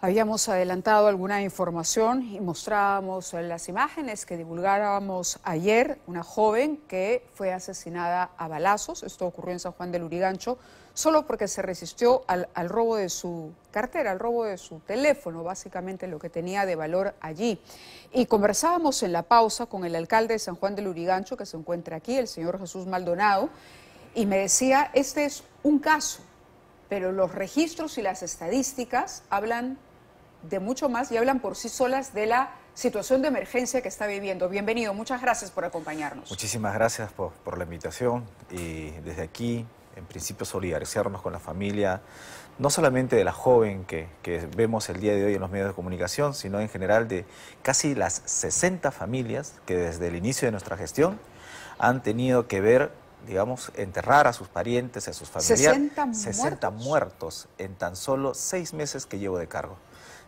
Habíamos adelantado alguna información y mostrábamos las imágenes que divulgábamos ayer, una joven que fue asesinada a balazos, esto ocurrió en San Juan del Urigancho, solo porque se resistió al, robo de su cartera, al robo de su teléfono, básicamente lo que tenía de valor allí. Y conversábamos en la pausa con el alcalde de San Juan del Urigancho, que se encuentra aquí, el señor Jesús Maldonado, y me decía, este es un caso, pero los registros y las estadísticas hablan de mucho más y hablan por sí solas de la situación de emergencia que está viviendo. Bienvenido, muchas gracias por acompañarnos. Muchísimas gracias por, la invitación y desde aquí, en principio, solidarizarnos con la familia, no solamente de la joven que, que, vemos el día de hoy en los medios de comunicación, sino en general de casi las 60 familias que desde el inicio de nuestra gestión han tenido que ver digamos, enterrar a sus parientes, a sus familiares. 60, muertos. en tan solo seis meses que llevo de cargo.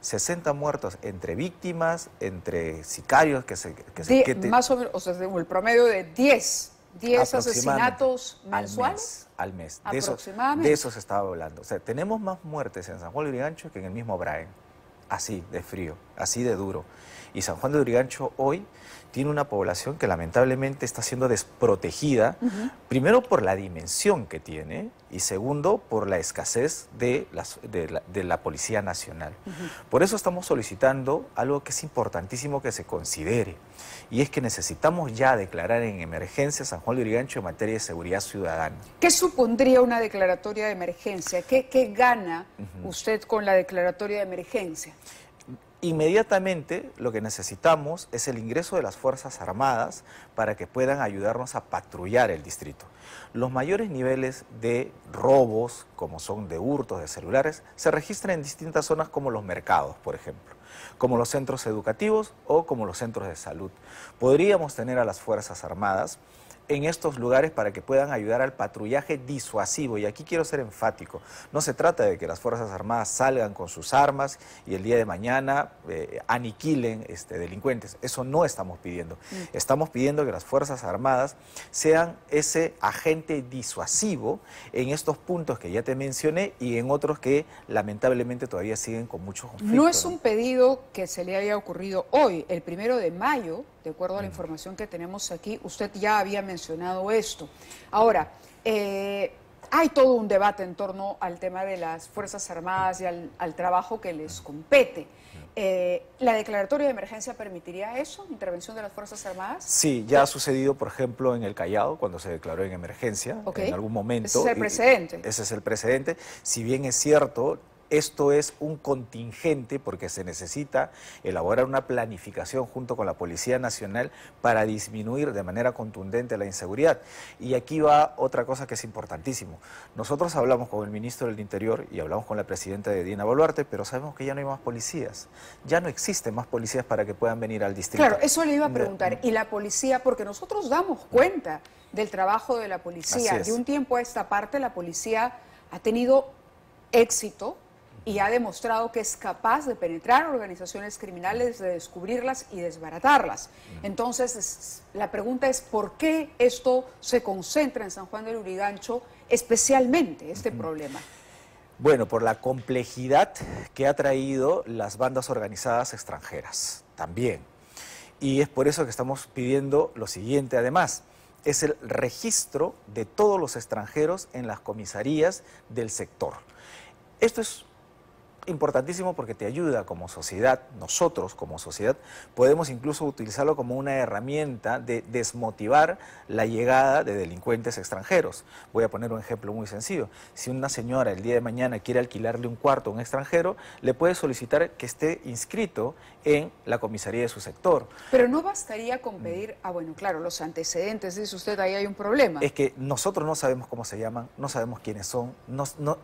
60 muertos entre víctimas, entre sicarios que se... Que, se, que Más o menos, o sea, el promedio de 10, 10 asesinatos mensuales. Al mes, De, eso se estaba hablando. O sea, tenemos más muertes en San Juan de Gancho que en el mismo Braen así de frío, así de duro. Y San Juan de Urigancho hoy tiene una población que lamentablemente está siendo desprotegida, primero por la dimensión que tiene y segundo por la escasez de, de, la, Policía Nacional. Por eso estamos solicitando algo que es importantísimo que se considere y es que necesitamos ya declarar en emergencia San Juan de Urigancho en materia de seguridad ciudadana. ¿Qué supondría una declaratoria de emergencia? ¿Qué, gana usted con la declaratoria de emergencia? Inmediatamente lo que necesitamos es el ingreso de las Fuerzas Armadas para que puedan ayudarnos a patrullar el distrito. Los mayores niveles de robos, como son de hurtos de celulares, se registran en distintas zonas como los mercados, por ejemplo, como los centros educativos o como los centros de salud. Podríamos tener a las Fuerzas Armadas en estos lugares para que puedan ayudar al patrullaje disuasivo. Y aquí quiero ser enfático, no se trata de que las Fuerzas Armadas salgan con sus armas y el día de mañana eh, aniquilen este, delincuentes. Eso no estamos pidiendo. Mm. Estamos pidiendo que las Fuerzas Armadas sean ese agente disuasivo en estos puntos que ya te mencioné y en otros que lamentablemente todavía siguen con muchos conflictos. No es un pedido que se le haya ocurrido hoy. El primero de mayo de acuerdo a la información que tenemos aquí. Usted ya había mencionado esto. Ahora, eh, hay todo un debate en torno al tema de las Fuerzas Armadas y al, trabajo que les compete. Eh, ¿La declaratoria de emergencia permitiría eso, intervención de las Fuerzas Armadas? Sí, ya ha sucedido, por ejemplo, en el Callao, cuando se declaró en emergencia, en algún momento. Ese es el precedente. ese es el precedente. Si bien es cierto, esto es un contingente porque se necesita elaborar una planificación junto con la Policía Nacional para disminuir de manera contundente la inseguridad. Y aquí va otra cosa que es importantísimo. Nosotros hablamos con el ministro del Interior y hablamos con la presidenta de Dina Boluarte, pero sabemos que ya no hay más policías. Ya no existen más policías para que puedan venir al distrito. Claro, eso le iba a preguntar. ¿Y la policía? Porque nosotros damos cuenta del trabajo de la policía. De un tiempo a esta parte la policía ha tenido éxito y ha demostrado que es capaz de penetrar organizaciones criminales, de descubrirlas y desbaratarlas. Entonces, la pregunta es por qué esto se concentra en San Juan del Urigancho, especialmente este problema. Bueno, por la complejidad que ha traído las bandas organizadas extranjeras también. Y es por eso que estamos pidiendo lo siguiente, además, es el registro de todos los extranjeros en las comisarías del sector. Esto es importantísimo porque te ayuda como sociedad, nosotros como sociedad, podemos incluso utilizarlo como una herramienta de desmotivar la llegada de delincuentes extranjeros. Voy a poner un ejemplo muy sencillo. Si una señora el día de mañana quiere alquilarle un cuarto a un extranjero, le puede solicitar que esté inscrito en la comisaría de su sector. Pero no bastaría con pedir, ah bueno, claro, los antecedentes, dice usted, ahí hay un problema. Es que nosotros no sabemos cómo se llaman, no sabemos quiénes son,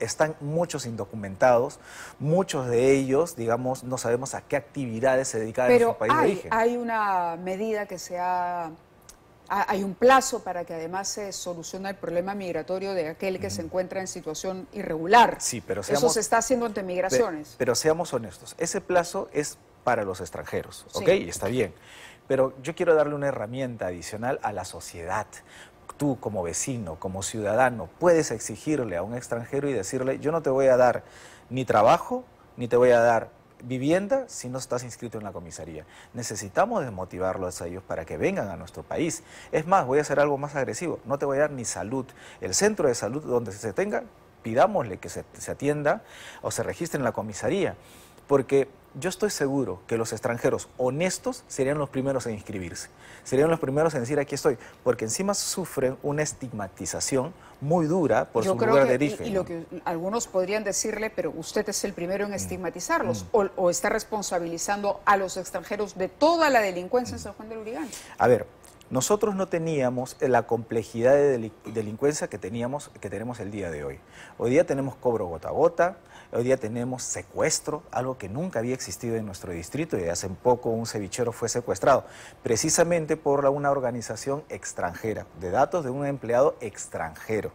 están muchos indocumentados, Muchos de ellos, digamos, no sabemos a qué actividades se dedican en su país de origen. Hay una medida que se ha hay un plazo para que además se solucione el problema migratorio de aquel que se encuentra en situación irregular. Sí, pero Eso se está haciendo ante migraciones. Pero, seamos honestos, ese plazo es para los extranjeros, ¿ok? Sí. Está bien. Pero yo quiero darle una herramienta adicional a la sociedad. Tú como vecino, como ciudadano, puedes exigirle a un extranjero y decirle, yo no te voy a dar ni trabajo, ni te voy a dar vivienda si no estás inscrito en la comisaría. Necesitamos desmotivarlos a ellos para que vengan a nuestro país. Es más, voy a hacer algo más agresivo, no te voy a dar ni salud. El centro de salud donde se tenga, pidámosle que se, atienda o se registre en la comisaría, porque yo estoy seguro que los extranjeros honestos serían los primeros en inscribirse, serían los primeros en decir aquí estoy, porque encima sufren una estigmatización muy dura por su lugar de origen. Y, lo que algunos podrían decirle, pero usted es el primero en mm. estigmatizarlos mm. o, está responsabilizando a los extranjeros de toda la delincuencia en San Juan del Urigán. A ver, nosotros no teníamos la complejidad de delincuencia que, teníamos, que tenemos el día de hoy. Hoy día tenemos cobro gota a gota, hoy día tenemos secuestro, algo que nunca había existido en nuestro distrito y hace poco un cevichero fue secuestrado, precisamente por una organización extranjera, de datos de un empleado extranjero.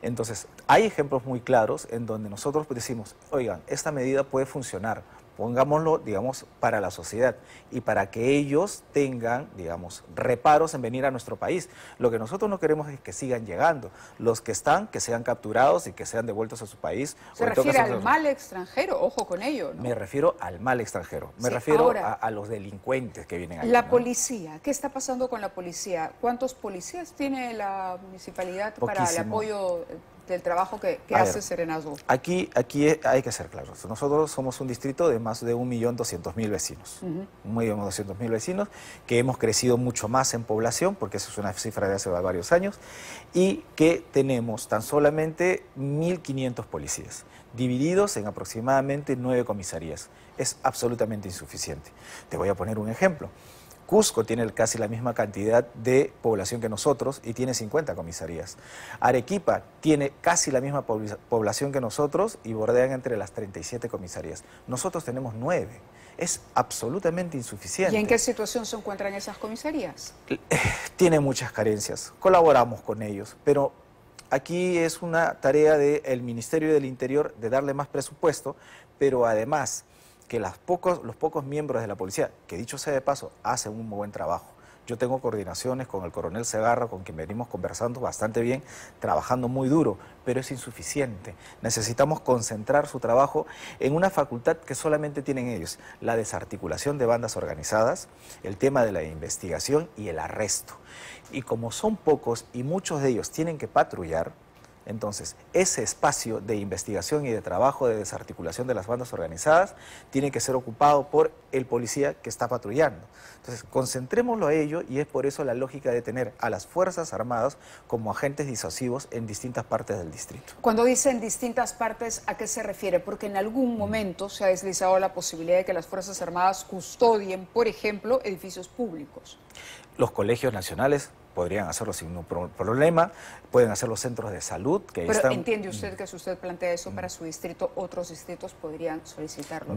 Entonces, hay ejemplos muy claros en donde nosotros decimos, oigan, esta medida puede funcionar, pongámoslo, digamos, para la sociedad y para que ellos tengan, digamos, reparos en venir a nuestro país. Lo que nosotros no queremos es que sigan llegando. Los que están, que sean capturados y que sean devueltos a su país. ¿Se refiere al mal extranjero? Ojo con ello, Me refiero al mal extranjero. Me refiero a, los delincuentes que vienen aquí. La policía. ¿Qué está pasando con la policía? ¿Cuántos policías tiene la municipalidad para el apoyo eh, del trabajo que, hace Serenazgo. Aquí, aquí hay que ser claros. Nosotros somos un distrito de más de 1.200.000 vecinos. Uh Muy vecinos, que hemos crecido mucho más en población, porque esa es una cifra de hace varios años, y que tenemos tan solamente 1.500 policías, divididos en aproximadamente nueve comisarías. Es absolutamente insuficiente. Te voy a poner un ejemplo. Cusco tiene casi la misma cantidad de población que nosotros y tiene 50 comisarías. Arequipa tiene casi la misma población que nosotros y bordean entre las 37 comisarías. Nosotros tenemos 9. Es absolutamente insuficiente. ¿Y en qué situación se encuentran esas comisarías? Eh, tiene muchas carencias. Colaboramos con ellos, pero aquí es una tarea del Ministerio del Interior de darle más presupuesto, pero además que las pocos, los pocos miembros de la policía, que dicho sea de paso, hacen un buen trabajo. Yo tengo coordinaciones con el coronel Segarra, con quien venimos conversando bastante bien, trabajando muy duro, pero es insuficiente. Necesitamos concentrar su trabajo en una facultad que solamente tienen ellos, la desarticulación de bandas organizadas, el tema de la investigación y el arresto. Y como son pocos y muchos de ellos tienen que patrullar, entonces, ese espacio de investigación y de trabajo de desarticulación de las bandas organizadas tiene que ser ocupado por el policía que está patrullando. Entonces, concentrémoslo a ello y es por eso la lógica de tener a las Fuerzas Armadas como agentes disuasivos en distintas partes del distrito. Cuando dicen distintas partes, ¿a qué se refiere? Porque en algún momento se ha deslizado la posibilidad de que las Fuerzas Armadas custodien, por ejemplo, edificios públicos. Los colegios nacionales podrían hacerlo sin ningún problema, pueden hacer los centros de salud que Pero entiende usted que si usted plantea eso para su distrito, otros distritos podrían solicitarlo.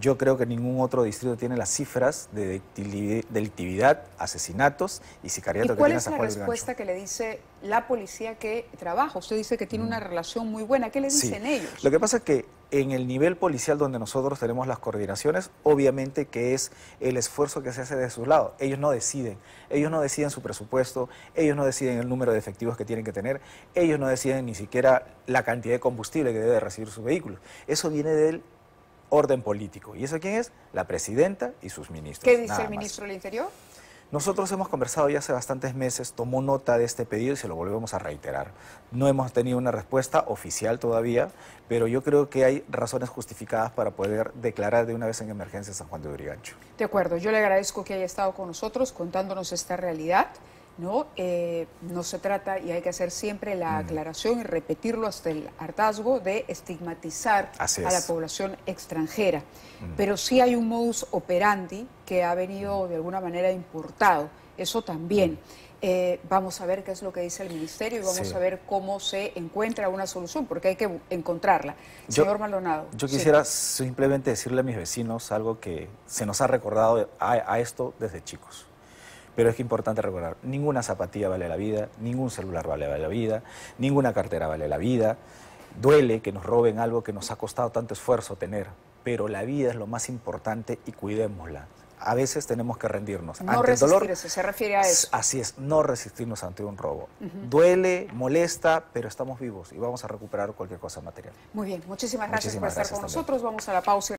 Yo creo que ningún otro distrito tiene las cifras de delictividad, asesinatos y sicariato ¿Y cuál es la respuesta que le dice la policía que trabaja? Usted dice que tiene una mm. relación muy buena, ¿qué le dicen ellos? Lo que pasa es que en el nivel policial donde nosotros tenemos las coordinaciones, obviamente que es el esfuerzo que se hace de su lado. Ellos no deciden, ellos no deciden su presupuesto, ellos no deciden el número de efectivos que tienen que tener, ellos no deciden ni siquiera la cantidad de combustible que debe recibir su vehículo. Eso viene del orden político. ¿Y eso quién es? La presidenta y sus ministros. ¿Qué dice el ministro del Interior? Nosotros hemos conversado ya hace bastantes meses, tomó nota de este pedido y se lo volvemos a reiterar. No hemos tenido una respuesta oficial todavía, pero yo creo que hay razones justificadas para poder declarar de una vez en emergencia San Juan de Urigancho. De acuerdo, yo le agradezco que haya estado con nosotros contándonos esta realidad. ¿no? Eh, no se trata, y hay que hacer siempre la aclaración y repetirlo hasta el hartazgo, de estigmatizar a la población extranjera. Pero sí hay un modus operandi que ha venido de alguna manera importado, eso también. Eh, vamos a ver qué es lo que dice el ministerio y vamos a ver cómo se encuentra una solución, porque hay que encontrarla. Señor Maldonado. Yo quisiera simplemente decirle a mis vecinos algo que se nos ha recordado a esto desde chicos. Pero es importante recordar, ninguna zapatilla vale la vida, ningún celular vale la vida, ninguna cartera vale la vida. Duele que nos roben algo que nos ha costado tanto esfuerzo tener, pero la vida es lo más importante y cuidémosla a veces tenemos que rendirnos. ante el dolor, se refiere a eso. Así es, no resistirnos ante un robo. Duele, molesta, pero estamos vivos y vamos a recuperar cualquier cosa material. Muy bien, muchísimas gracias por estar con nosotros. Vamos a la pausa.